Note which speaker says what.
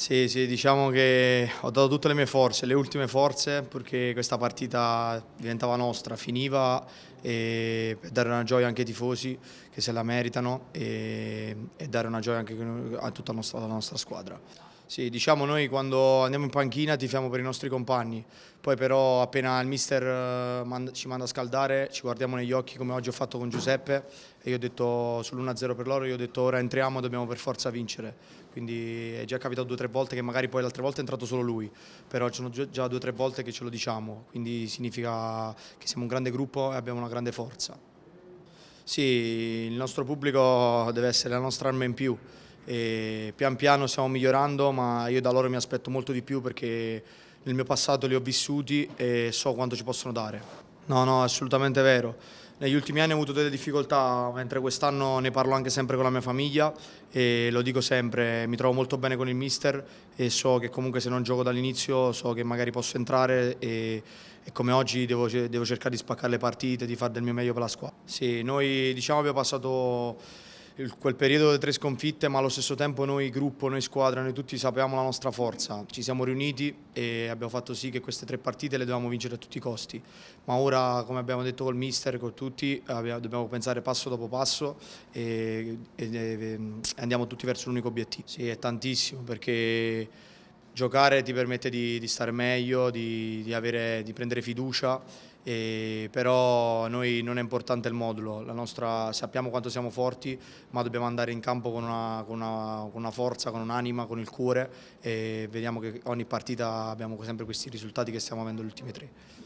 Speaker 1: Sì, sì, diciamo che ho dato tutte le mie forze, le ultime forze, perché questa partita diventava nostra, finiva e per dare una gioia anche ai tifosi che se la meritano e, e dare una gioia anche a tutta la nostra, la nostra squadra. Sì, diciamo noi quando andiamo in panchina tifiamo per i nostri compagni, poi però appena il mister eh, ci manda a scaldare ci guardiamo negli occhi come oggi ho fatto con Giuseppe e io ho detto sull'1-0 per loro, io ho detto ora entriamo dobbiamo per forza vincere, quindi è già capitato due o tre volte che magari poi l'altra volta è entrato solo lui, però ci sono già due o tre volte che ce lo diciamo, quindi significa che siamo un grande gruppo e abbiamo una grande forza. Sì, il nostro pubblico deve essere la nostra arma in più e pian piano stiamo migliorando ma io da loro mi aspetto molto di più perché nel mio passato li ho vissuti e so quanto ci possono dare. No, no, assolutamente vero. Negli ultimi anni ho avuto delle difficoltà, mentre quest'anno ne parlo anche sempre con la mia famiglia e lo dico sempre, mi trovo molto bene con il mister e so che comunque se non gioco dall'inizio so che magari posso entrare e, e come oggi devo, devo cercare di spaccare le partite, di fare del mio meglio per la squadra. Sì, noi diciamo abbiamo passato quel periodo delle tre sconfitte, ma allo stesso tempo noi gruppo, noi squadra, noi tutti sapevamo la nostra forza. Ci siamo riuniti e abbiamo fatto sì che queste tre partite le dovevamo vincere a tutti i costi. Ma ora, come abbiamo detto col mister, con tutti, dobbiamo pensare passo dopo passo e, e, e andiamo tutti verso l'unico obiettivo. Sì, è tantissimo perché giocare ti permette di, di stare meglio, di, di, avere, di prendere fiducia, però noi non è importante il modulo, nostra, sappiamo quanto siamo forti, ma dobbiamo andare in campo con una, con una, con una forza, con un'anima, con il cuore e vediamo che ogni partita abbiamo sempre questi risultati che stiamo avendo le ultime tre.